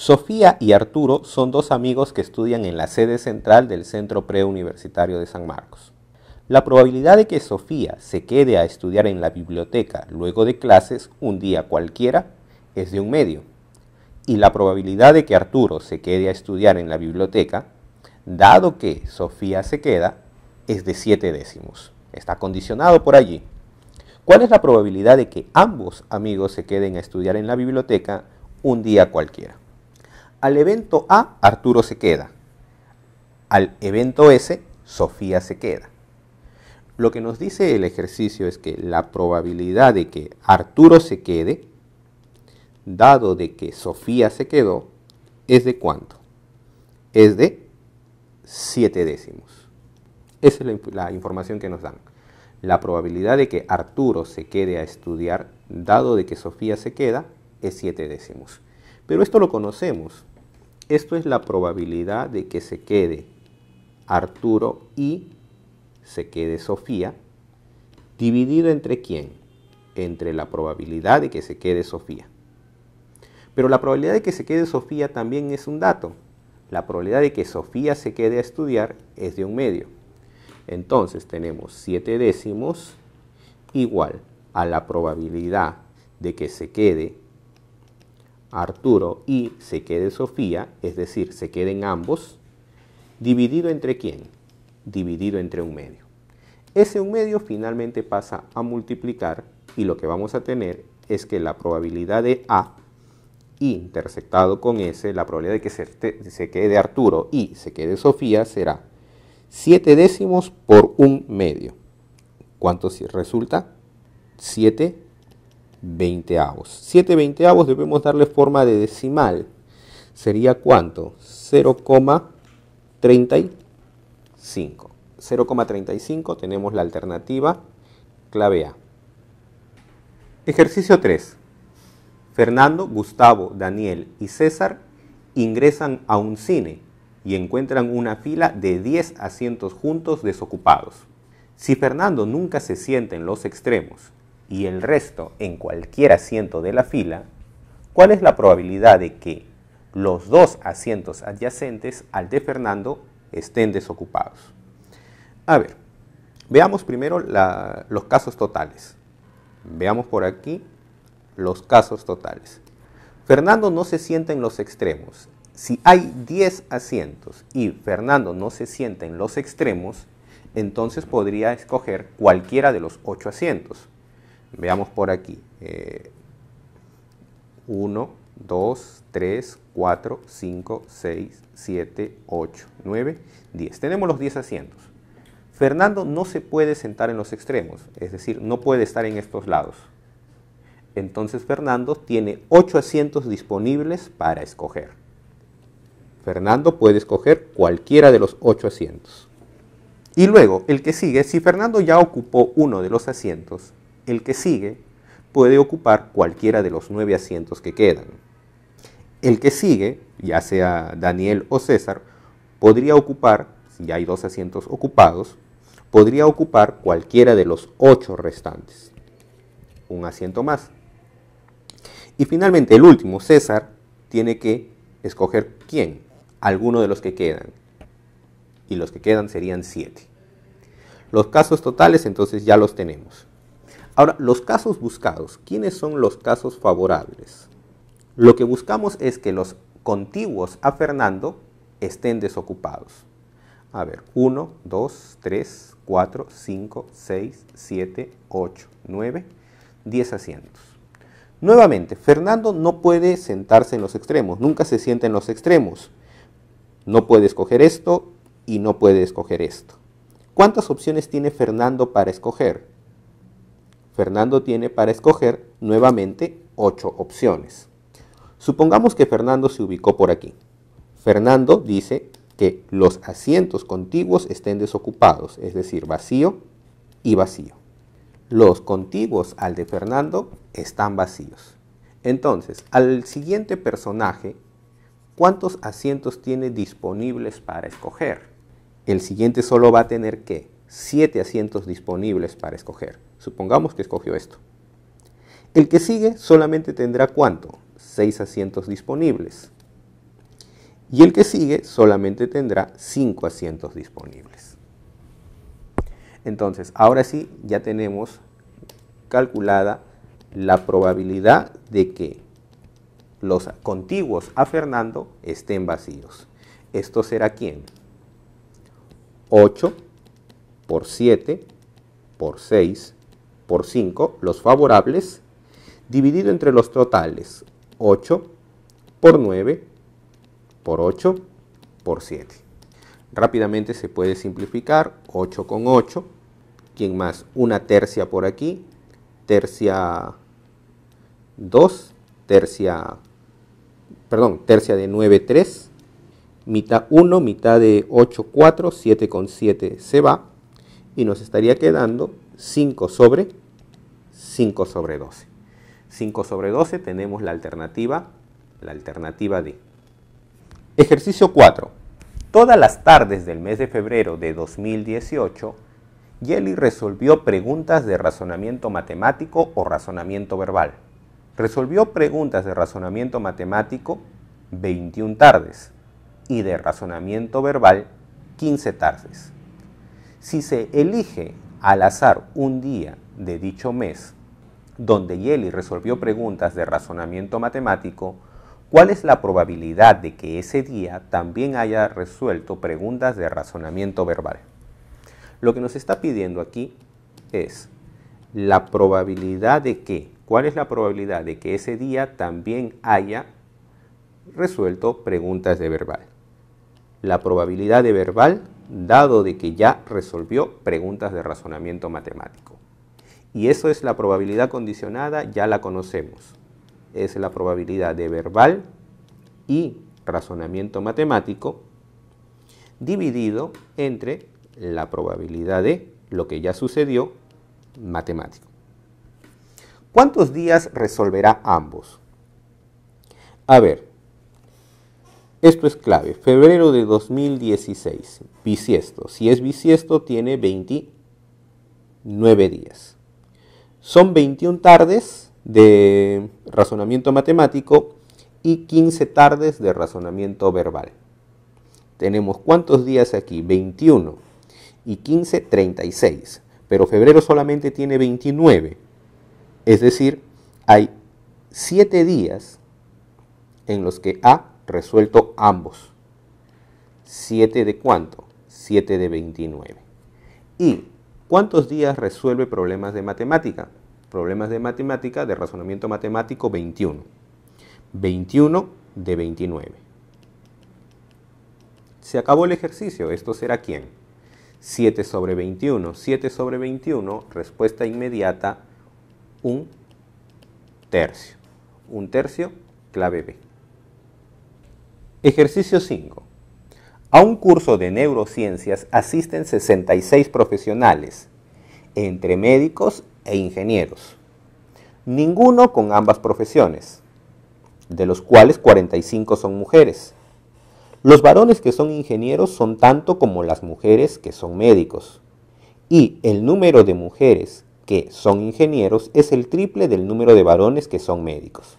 Sofía y Arturo son dos amigos que estudian en la sede central del Centro Preuniversitario de San Marcos. La probabilidad de que Sofía se quede a estudiar en la biblioteca luego de clases un día cualquiera es de un medio. Y la probabilidad de que Arturo se quede a estudiar en la biblioteca, dado que Sofía se queda, es de siete décimos. Está condicionado por allí. ¿Cuál es la probabilidad de que ambos amigos se queden a estudiar en la biblioteca un día cualquiera? Al evento A, Arturo se queda. Al evento S, Sofía se queda. Lo que nos dice el ejercicio es que la probabilidad de que Arturo se quede, dado de que Sofía se quedó, es de cuánto? Es de 7 décimos. Esa es la, información que nos dan. La probabilidad de que Arturo se quede a estudiar, dado de que Sofía se queda, es 7 décimos. Pero esto lo conocemos. Esto es la probabilidad de que se quede Arturo y se quede Sofía, dividido entre quién? Entre la probabilidad de que se quede Sofía. Pero la probabilidad de que se quede Sofía también es un dato. La probabilidad de que Sofía se quede a estudiar es de un medio. Entonces tenemos 7 décimos igual a la probabilidad de que se quede Arturo y se quede Sofía, es decir, se queden ambos, dividido entre quién? Dividido entre un medio. Ese un medio finalmente pasa a multiplicar y lo que vamos a tener es que la probabilidad de A intersectado con S, la probabilidad de que se, se quede Arturo y se quede Sofía será 7 décimos por un medio. ¿Cuánto resulta? 7 veinteavos. 7 avos debemos darle forma de decimal. ¿Sería cuánto? 0,35. 0,35 tenemos la alternativa clave A. Ejercicio 3. Fernando, Gustavo, Daniel y César ingresan a un cine y encuentran una fila de 10 asientos juntos desocupados. Si Fernando nunca se sienta en los extremos y el resto en cualquier asiento de la fila, ¿cuál es la probabilidad de que los dos asientos adyacentes al de Fernando estén desocupados? A ver, veamos primero los casos totales. Veamos por aquí los casos totales. Fernando no se sienta en los extremos. Si hay 10 asientos y Fernando no se sienta en los extremos, entonces podría escoger cualquiera de los 8 asientos. Veamos por aquí. 1, 2, 3, 4, 5, 6, 7, 8, 9, 10. Tenemos los 10 asientos. Fernando no se puede sentar en los extremos, es decir, no puede estar en estos lados. Entonces Fernando tiene 8 asientos disponibles para escoger. Fernando puede escoger cualquiera de los 8 asientos. Y luego, el que sigue, si Fernando ya ocupó uno de los asientos, el que sigue puede ocupar cualquiera de los nueve asientos que quedan. El que sigue, ya sea Daniel o César, podría ocupar, si hay dos asientos ocupados, podría ocupar cualquiera de los ocho restantes. Un asiento más. Y finalmente el último, César, tiene que escoger quién, alguno de los que quedan. Y los que quedan serían siete. Los casos totales entonces ya los tenemos. Ahora, los casos buscados. ¿Quiénes son los casos favorables? Lo que buscamos es que los contiguos a Fernando estén desocupados. A ver, 1, 2, 3, 4, 5, 6, 7, 8, 9, 10 asientos. Nuevamente, Fernando no puede sentarse en los extremos, nunca se sienta en los extremos. No puede escoger esto y no puede escoger esto. ¿Cuántas opciones tiene Fernando para escoger? Fernando tiene para escoger nuevamente ocho opciones. Supongamos que Fernando se ubicó por aquí. Fernando dice que los asientos contiguos estén desocupados, es decir, vacío y vacío. Los contiguos al de Fernando están vacíos. Entonces, al siguiente personaje, ¿cuántos asientos tiene disponibles para escoger? El siguiente solo va a tener que 7 asientos disponibles para escoger. Supongamos que escogió esto. El que sigue solamente tendrá cuánto? 6 asientos disponibles. Y el que sigue solamente tendrá 5 asientos disponibles. Entonces, ahora sí, ya tenemos calculada la probabilidad de que los contiguos a Fernando estén vacíos. ¿Esto será quién? 8 por 7 por 6 por 5, los favorables, dividido entre los totales, 8 por 9 por 8 por 7. Rápidamente se puede simplificar, 8 con 8, ¿quién más? Una tercia por aquí, tercia 2, tercia, perdón, tercia de 9, 3, mitad 1, mitad de 8, 4, 7 con 7 se va, y nos estaría quedando 5 sobre 5 sobre 12. 5 sobre 12 tenemos la alternativa, la alternativa D. Ejercicio 4. Todas las tardes del mes de febrero de 2018, Yeli resolvió preguntas de razonamiento matemático o razonamiento verbal. Resolvió preguntas de razonamiento matemático 21 tardes y de razonamiento verbal 15 tardes. Si se elige al azar un día de dicho mes, donde Yeli resolvió preguntas de razonamiento matemático, ¿cuál es la probabilidad de que ese día también haya resuelto preguntas de razonamiento verbal? Lo que nos está pidiendo aquí es la probabilidad de que, ¿cuál es la probabilidad de que ese día también haya resuelto preguntas de verbal? La probabilidad de verbal dado de que ya resolvió preguntas de razonamiento matemático. Y eso es la probabilidad condicionada, ya la conocemos. Es la probabilidad de verbal y razonamiento matemático dividido entre la probabilidad de lo que ya sucedió matemático. ¿Cuántos días resolverá ambos? A ver, esto es clave. Febrero de 2016, bisiesto. Si es bisiesto, tiene 29 días. Son 21 tardes de razonamiento matemático y 15 tardes de razonamiento verbal. Tenemos cuántos días aquí? 21 y 15, 36. Pero febrero solamente tiene 29. Es decir, hay 7 días en los que A resuelto ambos. 7 de cuánto? 7 de 29. ¿Y cuántos días resuelve problemas de matemática? Problemas de matemática, de razonamiento matemático, 21. 21 de 29. Se acabó el ejercicio. ¿Esto será quién? 7 sobre 21. 7 sobre 21, respuesta inmediata, un tercio. Un tercio, clave B. Ejercicio 5. A un curso de neurociencias asisten 66 profesionales, entre médicos e ingenieros, ninguno con ambas profesiones, de los cuales 45 son mujeres. Los varones que son ingenieros son tanto como las mujeres que son médicos, y el número de mujeres que son ingenieros es el triple del número de varones que son médicos.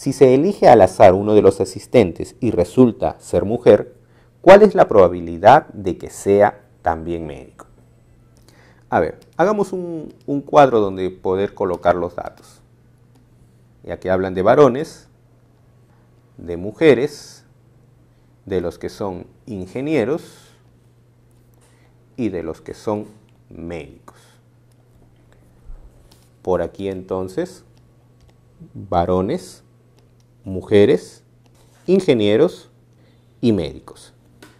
Si se elige al azar uno de los asistentes y resulta ser mujer, ¿cuál es la probabilidad de que sea también médico? A ver, hagamos un, cuadro donde poder colocar los datos. Y aquí hablan de varones, de mujeres, de los que son ingenieros y de los que son médicos. Por aquí entonces, varones, mujeres, ingenieros y médicos.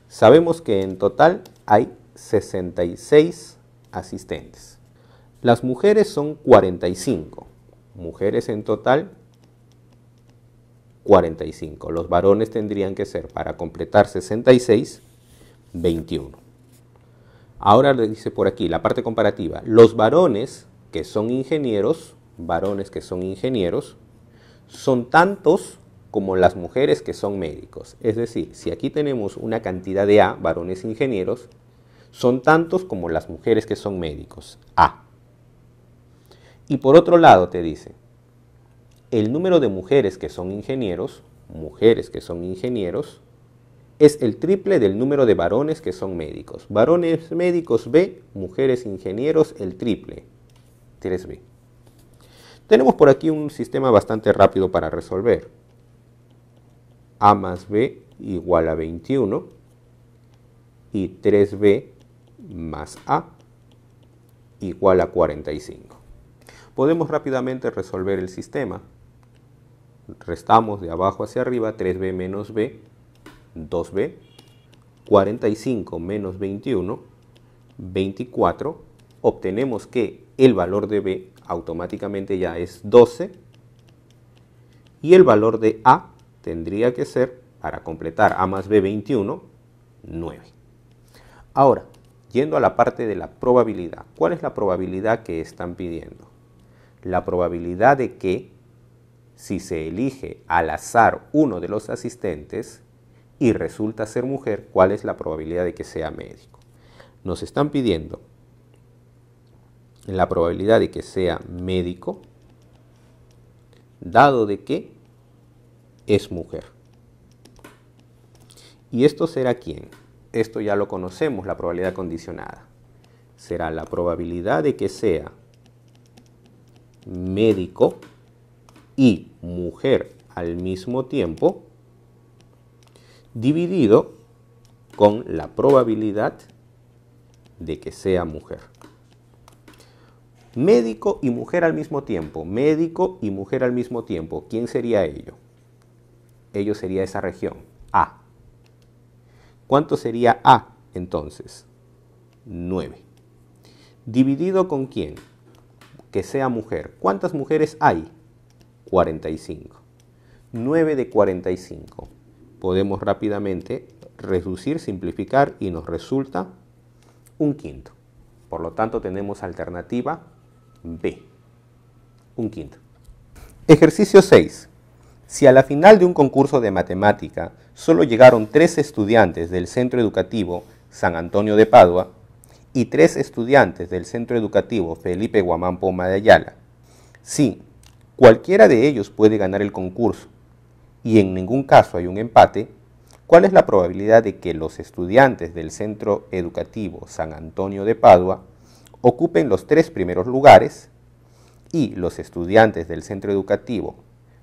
Sabemos que en total hay 66 asistentes. Las mujeres son 45. Mujeres en total 45. Los varones tendrían que ser, para completar 66, 21. Ahora le dice por aquí la parte comparativa. Los varones que son ingenieros, varones que son ingenieros, son tantos como las mujeres que son médicos. Es decir, si aquí tenemos una cantidad de A, varones ingenieros, son tantos como las mujeres que son médicos, A. Y por otro lado te dice, el número de mujeres que son ingenieros, mujeres que son ingenieros, es el triple del número de varones que son médicos. Varones médicos B, mujeres ingenieros el triple, 3B. Tenemos por aquí un sistema bastante rápido para resolver. A más B igual a 21 y 3B más A igual a 45. Podemos rápidamente resolver el sistema. Restamos de abajo hacia arriba 3B menos B, 2B, 45 menos 21, 24. Obtenemos que el valor de B automáticamente ya es 12 y el valor de A tendría que ser, para completar A más B 21, 9. Ahora, yendo a la parte de la probabilidad, ¿cuál es la probabilidad que están pidiendo? La probabilidad de que, si se elige al azar uno de los asistentes y resulta ser mujer, ¿cuál es la probabilidad de que sea médico? Nos están pidiendo la probabilidad de que sea médico, dado de que es mujer. ¿Y esto será quién? Esto ya lo conocemos, la probabilidad condicionada. Será la probabilidad de que sea médico y mujer al mismo tiempo dividido con la probabilidad de que sea mujer médico y mujer al mismo tiempo, médico y mujer al mismo tiempo, ¿quién sería ello? Ello sería esa región, A. ¿Cuánto sería A entonces? 9. ¿Dividido con quién? Que sea mujer. ¿Cuántas mujeres hay? 45. 9 de 45. Podemos rápidamente reducir, simplificar y nos resulta un quinto. Por lo tanto, tenemos alternativa B. Un quinto. Ejercicio 6. Si a la final de un concurso de matemática solo llegaron tres estudiantes del centro educativo San Antonio de Padua y tres estudiantes del centro educativo Felipe Guamán Poma de Ayala, si cualquiera de ellos puede ganar el concurso y en ningún caso hay un empate, ¿cuál es la probabilidad de que los estudiantes del centro educativo San Antonio de Padua ocupen los tres primeros lugares y los estudiantes del centro educativo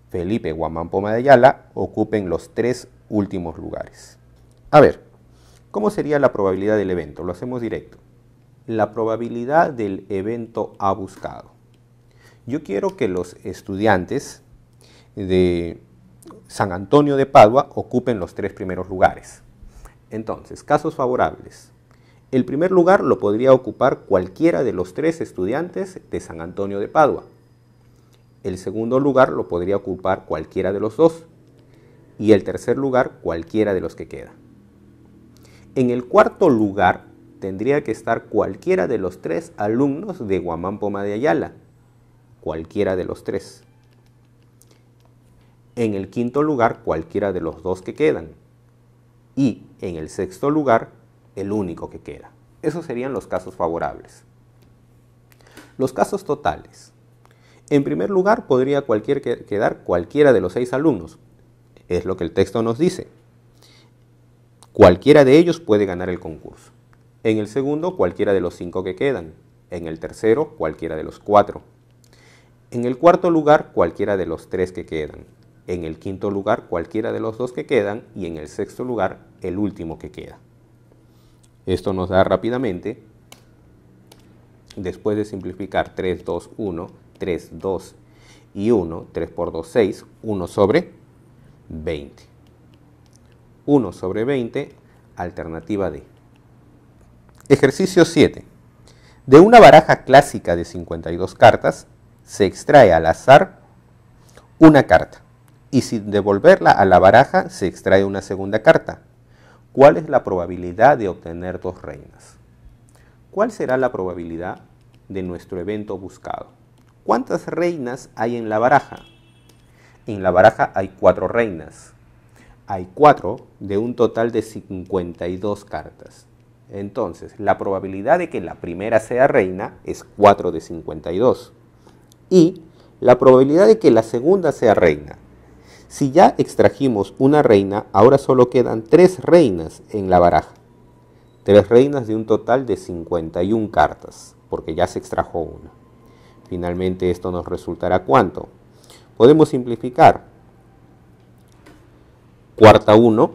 Felipe Poma de Ayala ocupen los tres últimos lugares. A ver, ¿cómo sería la probabilidad del evento? Lo hacemos directo. La probabilidad del evento a buscado. Yo quiero que los estudiantes de San Antonio de Padua ocupen los tres primeros lugares. Entonces, casos favorables. El primer lugar lo podría ocupar cualquiera de los tres estudiantes de San Antonio de Padua. El segundo lugar lo podría ocupar cualquiera de los dos. Y el tercer lugar cualquiera de los que queda. En el cuarto lugar tendría que estar cualquiera de los tres alumnos de Guamán Poma de Ayala. Cualquiera de los tres. En el quinto lugar cualquiera de los dos que quedan. Y en el sexto lugar el único que queda. Esos serían los casos favorables. Los casos totales. En primer lugar, podría cualquier quedar cualquiera de los seis alumnos. Es lo que el texto nos dice. Cualquiera de ellos puede ganar el concurso. En el segundo, cualquiera de los cinco que quedan. En el tercero, cualquiera de los cuatro. En el cuarto lugar, cualquiera de los tres que quedan. En el quinto lugar, cualquiera de los dos que quedan. Y en el sexto lugar, el último que queda. Esto nos da rápidamente, después de simplificar 3, 2, 1, 3, 2 y 1, 3 por 2, 6, 1 sobre 20. 1 sobre 20, alternativa D. Ejercicio 7. De una baraja clásica de 52 cartas, se extrae al azar una carta y sin devolverla a la baraja se extrae una segunda carta. ¿Cuál es la probabilidad de obtener dos reinas? ¿Cuál será la probabilidad de nuestro evento buscado? ¿Cuántas reinas hay en la baraja? En la baraja hay cuatro reinas. Hay cuatro de un total de 52 cartas. Entonces, la probabilidad de que la primera sea reina es 4 de 52. Y la probabilidad de que la segunda sea reina si ya extrajimos una reina, ahora solo quedan tres reinas en la baraja. Tres reinas de un total de 51 cartas, porque ya se extrajo una. Finalmente esto nos resultará cuánto. Podemos simplificar. Cuarta 1,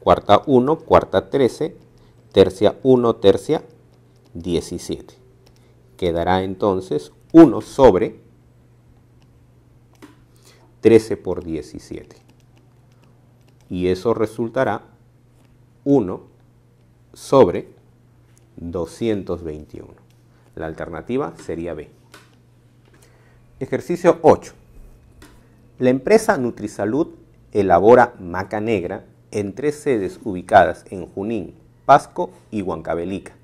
cuarta 1, cuarta 13, tercia 1, tercia 17. Quedará entonces 1 sobre 13 por 17. Y eso resultará 1 sobre 221. La alternativa sería B. Ejercicio 8. La empresa Nutrisalud elabora maca negra en tres sedes ubicadas en Junín, Pasco y Huancabelica.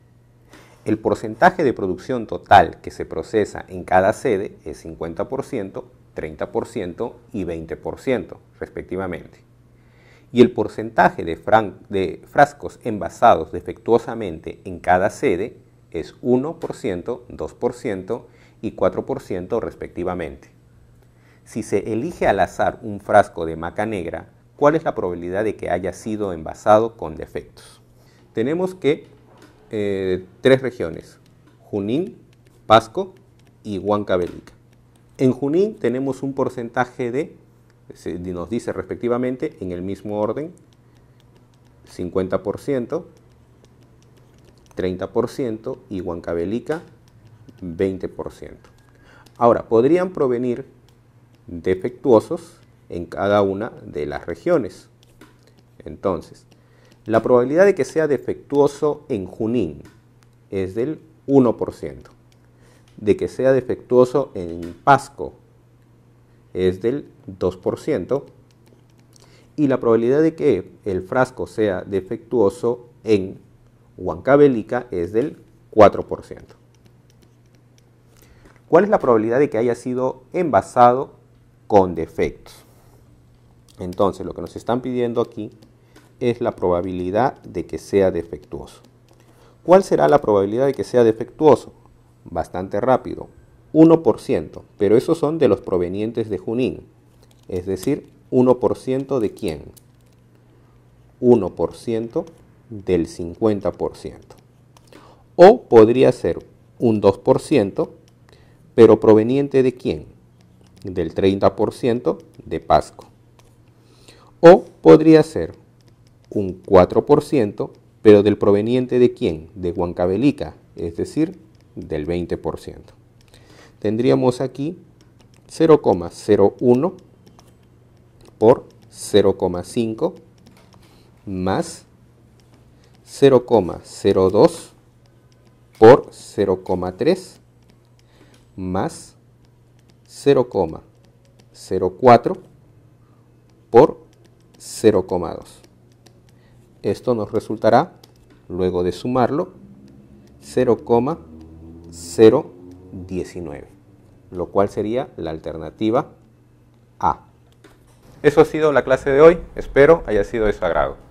El porcentaje de producción total que se procesa en cada sede es 50% 30% y 20% respectivamente. Y el porcentaje de, frascos envasados defectuosamente en cada sede es 1%, 2% y 4% respectivamente. Si se elige al azar un frasco de maca negra, ¿cuál es la probabilidad de que haya sido envasado con defectos? Tenemos que eh, tres regiones, Junín, Pasco y Huancavelica. En Junín tenemos un porcentaje de, nos dice respectivamente, en el mismo orden, 50%, 30% y Huancabelica 20%. Ahora, podrían provenir defectuosos en cada una de las regiones. Entonces, la probabilidad de que sea defectuoso en Junín es del 1% de que sea defectuoso en Pasco es del 2% y la probabilidad de que el frasco sea defectuoso en Huancabelica es del 4%. ¿Cuál es la probabilidad de que haya sido envasado con defectos? Entonces, lo que nos están pidiendo aquí es la probabilidad de que sea defectuoso. ¿Cuál será la probabilidad de que sea defectuoso? bastante rápido, 1%, pero esos son de los provenientes de Junín, es decir, 1% de quién? 1% del 50%. O podría ser un 2%, pero proveniente de quién? Del 30% de Pasco. O podría ser un 4%, pero del proveniente de quién? De Huancavelica, es decir, del 20%. Tendríamos aquí 0,01 por 0,5 más 0,02 por 0,3 más 0,04 por 0,2. Esto nos resultará, luego de sumarlo, 0,02. 019, lo cual sería la alternativa A. Eso ha sido la clase de hoy, espero haya sido de su agrado.